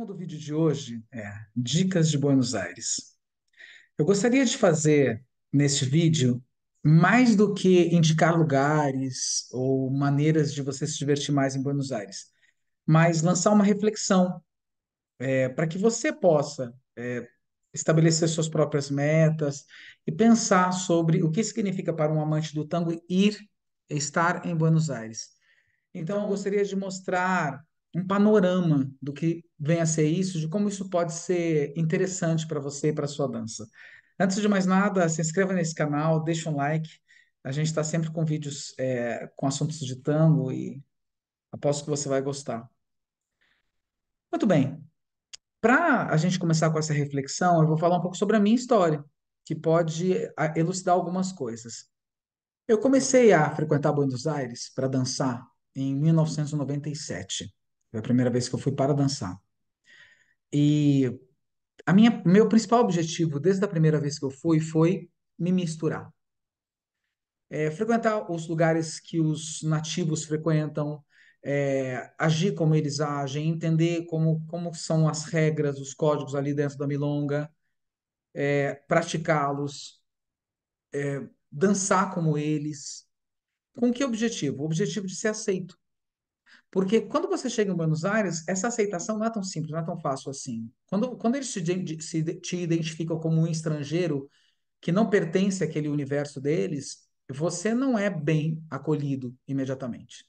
tema do vídeo de hoje é Dicas de Buenos Aires. Eu gostaria de fazer neste vídeo mais do que indicar lugares ou maneiras de você se divertir mais em Buenos Aires, mas lançar uma reflexão é, para que você possa é, estabelecer suas próprias metas e pensar sobre o que significa para um amante do tango ir estar em Buenos Aires. Então, eu gostaria de mostrar um panorama do que vem a ser isso, de como isso pode ser interessante para você e para sua dança. Antes de mais nada, se inscreva nesse canal, deixe um like. A gente está sempre com vídeos é, com assuntos de tango e aposto que você vai gostar. Muito bem. Para a gente começar com essa reflexão, eu vou falar um pouco sobre a minha história, que pode elucidar algumas coisas. Eu comecei a frequentar Buenos Aires para dançar em 1997. Foi a primeira vez que eu fui para dançar. E a minha, meu principal objetivo desde a primeira vez que eu fui foi me misturar. É, frequentar os lugares que os nativos frequentam, é, agir como eles agem, entender como, como são as regras, os códigos ali dentro da milonga, é, praticá-los, é, dançar como eles. Com que objetivo? O objetivo de ser aceito. Porque quando você chega em Buenos Aires, essa aceitação não é tão simples, não é tão fácil assim. Quando, quando eles te, se, te identificam como um estrangeiro que não pertence àquele universo deles, você não é bem acolhido imediatamente.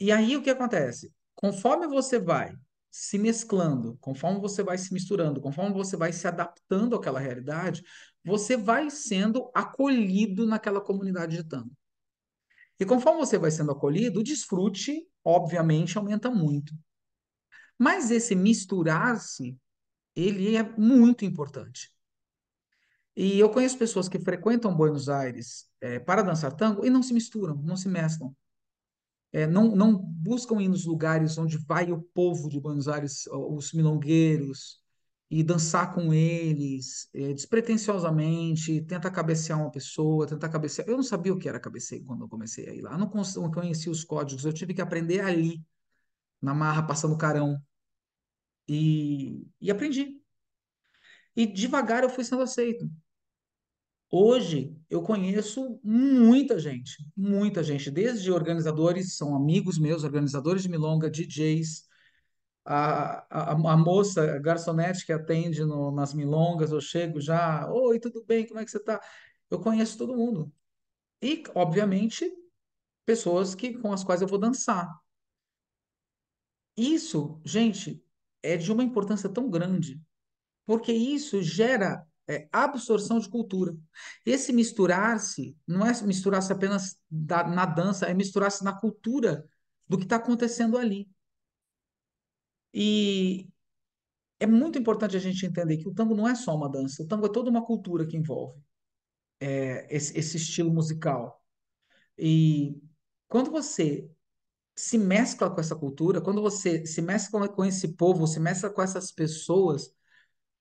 E aí o que acontece? Conforme você vai se mesclando, conforme você vai se misturando, conforme você vai se adaptando àquela realidade, você vai sendo acolhido naquela comunidade de tango. E conforme você vai sendo acolhido, o desfrute, obviamente, aumenta muito. Mas esse misturar-se, ele é muito importante. E eu conheço pessoas que frequentam Buenos Aires é, para dançar tango e não se misturam, não se mesclam. É, não, não buscam ir nos lugares onde vai o povo de Buenos Aires, os milongueiros, e dançar com eles é, despretensiosamente, tenta cabecear uma pessoa, tenta cabecear. Eu não sabia o que era cabeceio quando eu comecei a ir lá. Eu não conhecia os códigos, eu tive que aprender ali, na marra, passando carão. E, e aprendi. E devagar eu fui sendo aceito. Hoje eu conheço muita gente, muita gente, desde organizadores, são amigos meus, organizadores de milonga, DJs, a, a, moça, a garçonete que atende no, nas milongas, eu chego já, oi, tudo bem, como é que você está? Eu conheço todo mundo. E, obviamente, pessoas que com as quais eu vou dançar. Isso, gente, é de uma importância tão grande, porque isso gera é, absorção de cultura. Esse misturar-se não é misturar-se apenas da, na dança, é misturar-se na cultura do que está acontecendo ali. E é muito importante a gente entender que o tango não é só uma dança, o tango é toda uma cultura que envolve é, esse, esse estilo musical. E quando você se mescla com essa cultura, quando você se mescla com esse povo, se mescla com essas pessoas,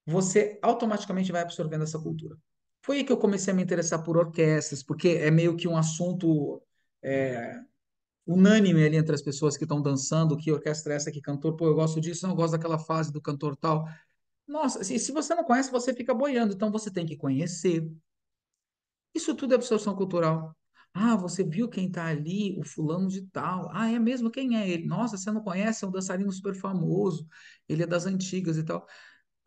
você automaticamente vai absorvendo essa cultura. Foi aí que eu comecei a me interessar por orquestras, porque é meio que um assunto é, unânime ali entre as pessoas que estão dançando, que orquestra é essa, que cantor, pô, eu gosto disso, não, eu gosto daquela fase do cantor tal. Nossa, se, se você não conhece, você fica boiando, então você tem que conhecer. Isso tudo é absorção cultural. Ah, você viu quem está ali, o fulano de tal. Ah, é mesmo? Quem é ele? Nossa, você não conhece? É um dançarino super famoso. Ele é das antigas e tal.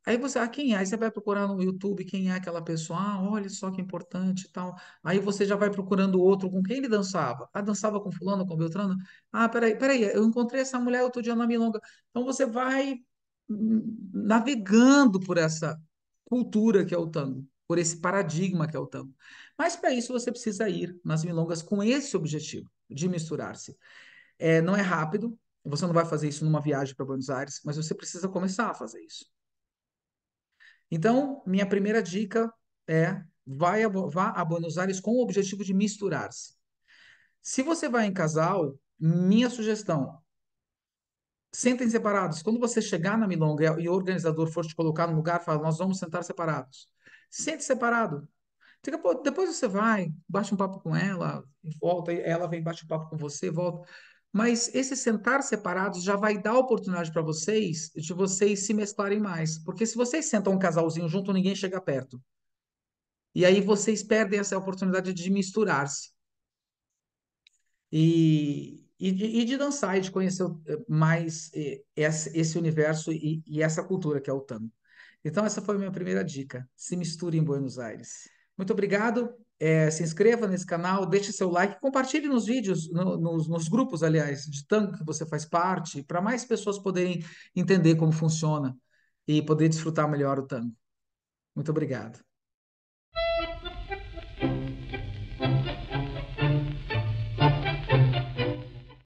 Aí você, ah, quem é? Aí você vai procurar no YouTube quem é aquela pessoa. Ah, olha só que importante e tal. Aí você já vai procurando outro com quem ele dançava. Ah, dançava com fulano, com Beltrano. Ah, peraí, peraí, eu encontrei essa mulher outro dia na Milonga. Então você vai navegando por essa cultura que é o tango, por esse paradigma que é o tango. Mas para isso você precisa ir nas milongas com esse objetivo de misturar-se. É, não é rápido, você não vai fazer isso numa viagem para Buenos Aires, mas você precisa começar a fazer isso. Então, minha primeira dica é vai a, vá a Buenos Aires com o objetivo de misturar-se. Se você vai em casal, minha sugestão, sentem separados. Quando você chegar na milonga e o organizador for te colocar no lugar, fala, nós vamos sentar separados. Sente separado. Depois você vai, bate um papo com ela, volta, ela vem, bate um papo com você, volta. Mas esse sentar separados já vai dar oportunidade para vocês de vocês se mesclarem mais. Porque se vocês sentam um casalzinho junto, ninguém chega perto. E aí vocês perdem essa oportunidade de misturar-se. E, e de, e de, dançar e de conhecer eh, mais eh, esse universo e, e, essa cultura que é o tango. Então, essa foi a minha primeira dica. Se misture em Buenos Aires. Muito obrigado é, se inscreva nesse canal, deixe seu like, compartilhe nos vídeos, no, nos, nos, grupos, aliás, de tango que você faz parte, para mais pessoas poderem entender como funciona e poder desfrutar melhor o tango. Muito obrigado.